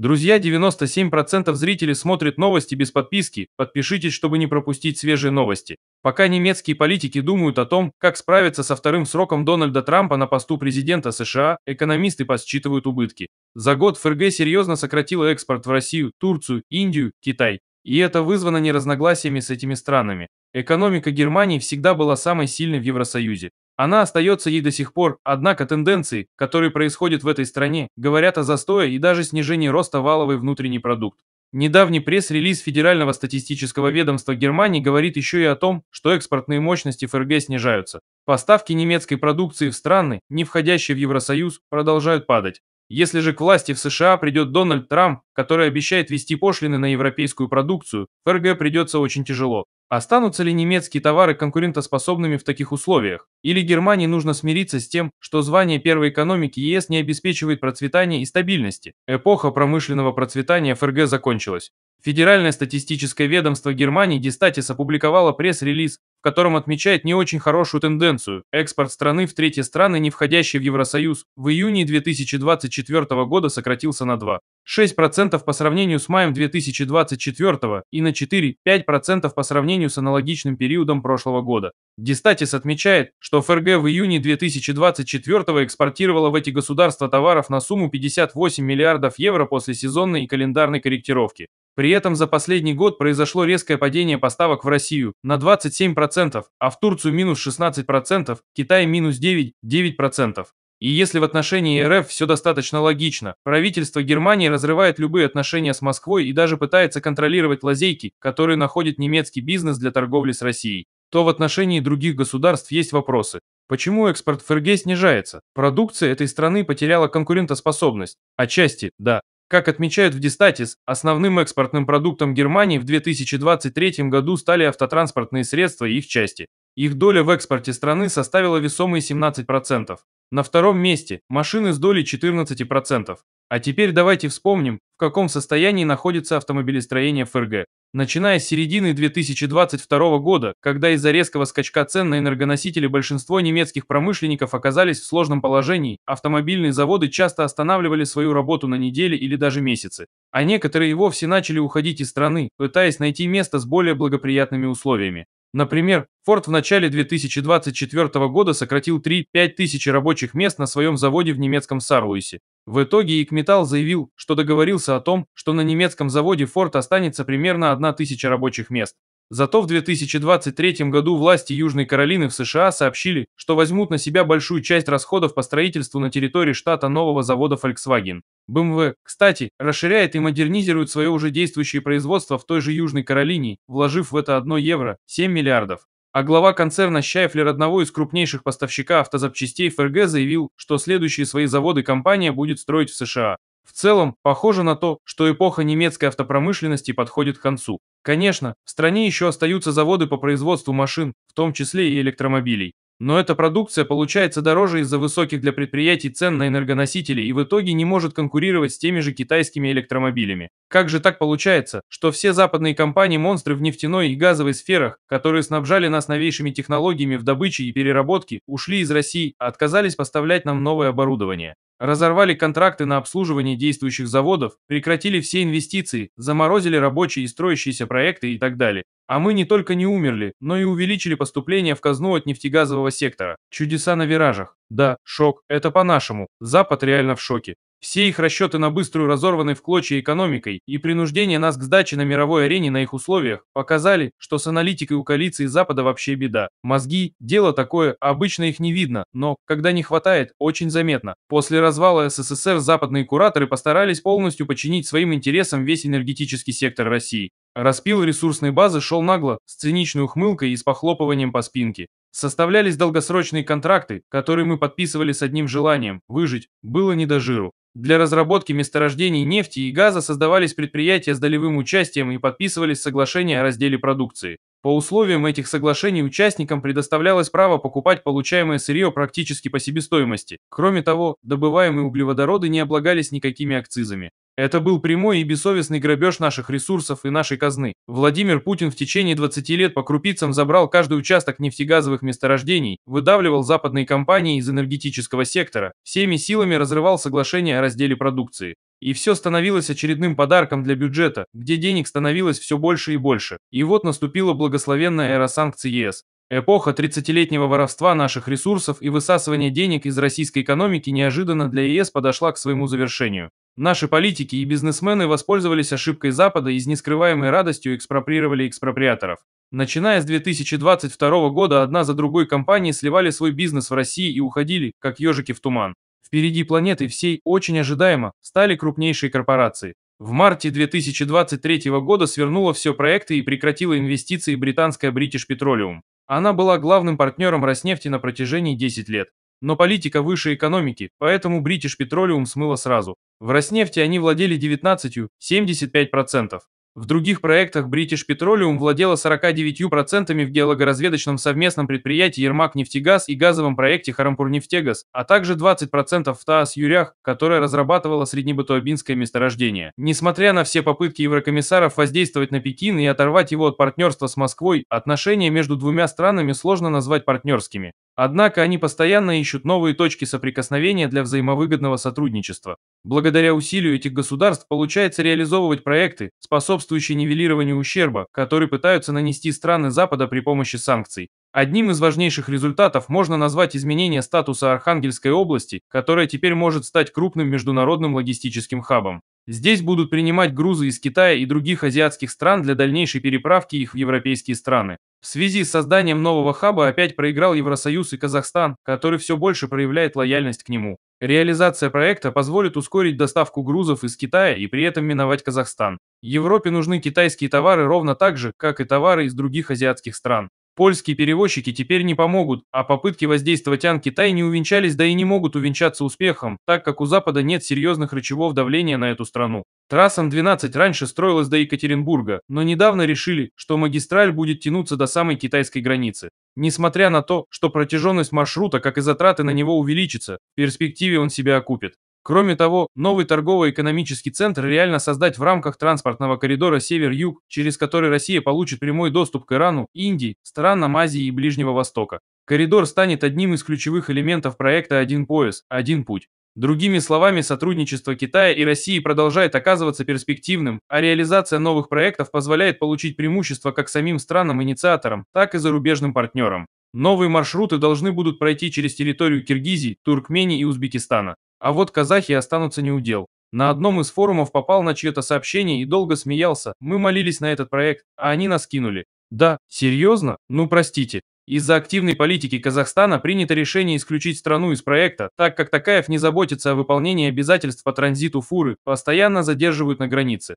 Друзья, 97% зрителей смотрят новости без подписки, подпишитесь, чтобы не пропустить свежие новости. Пока немецкие политики думают о том, как справиться со вторым сроком Дональда Трампа на посту президента США, экономисты подсчитывают убытки. За год ФРГ серьезно сократила экспорт в Россию, Турцию, Индию, Китай. И это вызвано не разногласиями с этими странами. Экономика Германии всегда была самой сильной в Евросоюзе. Она остается ей до сих пор, однако тенденции, которые происходят в этой стране, говорят о застое и даже снижении роста валовой внутренний продукт. Недавний пресс-релиз Федерального статистического ведомства Германии говорит еще и о том, что экспортные мощности ФРГ снижаются. Поставки немецкой продукции в страны, не входящие в Евросоюз, продолжают падать. Если же к власти в США придет Дональд Трамп, который обещает ввести пошлины на европейскую продукцию, ФРГ придется очень тяжело. Останутся ли немецкие товары конкурентоспособными в таких условиях? Или Германии нужно смириться с тем, что звание первой экономики ЕС не обеспечивает процветания и стабильности? Эпоха промышленного процветания ФРГ закончилась. Федеральное статистическое ведомство Германии Дистатис опубликовало пресс-релиз, в котором отмечает не очень хорошую тенденцию. Экспорт страны в третьи страны, не входящие в Евросоюз, в июне 2024 года сократился на 2,6% по сравнению с маем 2024 и на 4,5% по сравнению с аналогичным периодом прошлого года. Дистатис отмечает, что ФРГ в июне 2024 экспортировала в эти государства товаров на сумму 58 миллиардов евро после сезонной и календарной корректировки. При этом за последний год произошло резкое падение поставок в Россию на 27%, а в Турцию минус 16%, Китай минус 9 9%. И если в отношении РФ все достаточно логично, правительство Германии разрывает любые отношения с Москвой и даже пытается контролировать лазейки, которые находит немецкий бизнес для торговли с Россией, то в отношении других государств есть вопросы. Почему экспорт ФРГ снижается? Продукция этой страны потеряла конкурентоспособность. Отчасти, да, как отмечают в Дистатис, основным экспортным продуктом Германии в 2023 году стали автотранспортные средства и их части. Их доля в экспорте страны составила весомые 17%. На втором месте – машины с долей 14%. А теперь давайте вспомним, в каком состоянии находится автомобилестроение ФРГ. Начиная с середины 2022 года, когда из-за резкого скачка цен на энергоносители большинство немецких промышленников оказались в сложном положении, автомобильные заводы часто останавливали свою работу на недели или даже месяцы. А некоторые и вовсе начали уходить из страны, пытаясь найти место с более благоприятными условиями. Например, Форд в начале 2024 года сократил 3-5 тысяч рабочих мест на своем заводе в немецком Сарлуисе. В итоге Икметал заявил, что договорился о том, что на немецком заводе Форд останется примерно 1 тысяча рабочих мест. Зато в 2023 году власти Южной Каролины в США сообщили, что возьмут на себя большую часть расходов по строительству на территории штата нового завода Volkswagen. BMW, кстати, расширяет и модернизирует свое уже действующее производство в той же Южной Каролине, вложив в это 1 евро 7 миллиардов. А глава концерна Шайфлер, одного из крупнейших поставщика автозапчастей ФРГ, заявил, что следующие свои заводы компания будет строить в США. В целом, похоже на то, что эпоха немецкой автопромышленности подходит к концу. Конечно, в стране еще остаются заводы по производству машин, в том числе и электромобилей. Но эта продукция получается дороже из-за высоких для предприятий цен на энергоносители и в итоге не может конкурировать с теми же китайскими электромобилями. Как же так получается, что все западные компании-монстры в нефтяной и газовой сферах, которые снабжали нас новейшими технологиями в добыче и переработке, ушли из России, а отказались поставлять нам новое оборудование? Разорвали контракты на обслуживание действующих заводов, прекратили все инвестиции, заморозили рабочие и строящиеся проекты и так далее. А мы не только не умерли, но и увеличили поступление в казну от нефтегазового сектора. Чудеса на виражах. Да, шок, это по-нашему. Запад реально в шоке. Все их расчеты на быструю разорванной в клочья экономикой и принуждение нас к сдаче на мировой арене на их условиях показали, что с аналитикой у коалиции Запада вообще беда. Мозги – дело такое, обычно их не видно, но, когда не хватает, очень заметно. После развала СССР западные кураторы постарались полностью подчинить своим интересам весь энергетический сектор России. Распил ресурсной базы шел нагло, с циничной ухмылкой и с похлопыванием по спинке. Составлялись долгосрочные контракты, которые мы подписывали с одним желанием – выжить. Было не до жиру. Для разработки месторождений нефти и газа создавались предприятия с долевым участием и подписывались соглашения о разделе продукции. По условиям этих соглашений участникам предоставлялось право покупать получаемое сырье практически по себестоимости. Кроме того, добываемые углеводороды не облагались никакими акцизами. Это был прямой и бессовестный грабеж наших ресурсов и нашей казны. Владимир Путин в течение 20 лет по крупицам забрал каждый участок нефтегазовых месторождений, выдавливал западные компании из энергетического сектора, всеми силами разрывал соглашение о разделе продукции. И все становилось очередным подарком для бюджета, где денег становилось все больше и больше. И вот наступила благословенная эра санкций ЕС. Эпоха 30-летнего воровства наших ресурсов и высасывания денег из российской экономики неожиданно для ЕС подошла к своему завершению. Наши политики и бизнесмены воспользовались ошибкой Запада и с нескрываемой радостью экспроприировали экспроприаторов. Начиная с 2022 года одна за другой компании сливали свой бизнес в России и уходили, как ежики в туман. Впереди планеты всей, очень ожидаемо, стали крупнейшие корпорации. В марте 2023 года свернула все проекты и прекратила инвестиции британская British Petroleum. Она была главным партнером Роснефти на протяжении 10 лет. Но политика выше экономики, поэтому British Petroleum смыло сразу. В Роснефти они владели 19,75%. В других проектах British Petroleum владела 49% в геологоразведочном совместном предприятии Ермак-Нефтегаз и газовом проекте Харампур-Нефтегаз, а также 20% в ТАС Юрях, которая разрабатывала среднебатуабинское месторождение. Несмотря на все попытки еврокомиссаров воздействовать на Пекин и оторвать его от партнерства с Москвой, отношения между двумя странами сложно назвать партнерскими. Однако они постоянно ищут новые точки соприкосновения для взаимовыгодного сотрудничества. Благодаря усилию этих государств получается реализовывать проекты, способствующие способствующей нивелированию ущерба, который пытаются нанести страны Запада при помощи санкций. Одним из важнейших результатов можно назвать изменение статуса Архангельской области, которая теперь может стать крупным международным логистическим хабом. Здесь будут принимать грузы из Китая и других азиатских стран для дальнейшей переправки их в европейские страны. В связи с созданием нового хаба опять проиграл Евросоюз и Казахстан, который все больше проявляет лояльность к нему. Реализация проекта позволит ускорить доставку грузов из Китая и при этом миновать Казахстан. Европе нужны китайские товары ровно так же, как и товары из других азиатских стран. Польские перевозчики теперь не помогут, а попытки воздействовать Ан-Китай не увенчались, да и не могут увенчаться успехом, так как у Запада нет серьезных рычагов давления на эту страну. Трасса 12 раньше строилась до Екатеринбурга, но недавно решили, что магистраль будет тянуться до самой китайской границы. Несмотря на то, что протяженность маршрута, как и затраты на него увеличится, в перспективе он себя окупит. Кроме того, новый торгово-экономический центр реально создать в рамках транспортного коридора Север-Юг, через который Россия получит прямой доступ к Ирану, Индии, странам Азии и Ближнего Востока. Коридор станет одним из ключевых элементов проекта «Один пояс, один путь». Другими словами, сотрудничество Китая и России продолжает оказываться перспективным, а реализация новых проектов позволяет получить преимущество как самим странам-инициаторам, так и зарубежным партнерам. Новые маршруты должны будут пройти через территорию Киргизии, Туркмении и Узбекистана. А вот казахи останутся неудел. На одном из форумов попал на чье-то сообщение и долго смеялся. Мы молились на этот проект, а они нас кинули. Да, серьезно? Ну простите. Из-за активной политики Казахстана принято решение исключить страну из проекта, так как Такаев не заботится о выполнении обязательств по транзиту фуры, постоянно задерживают на границе.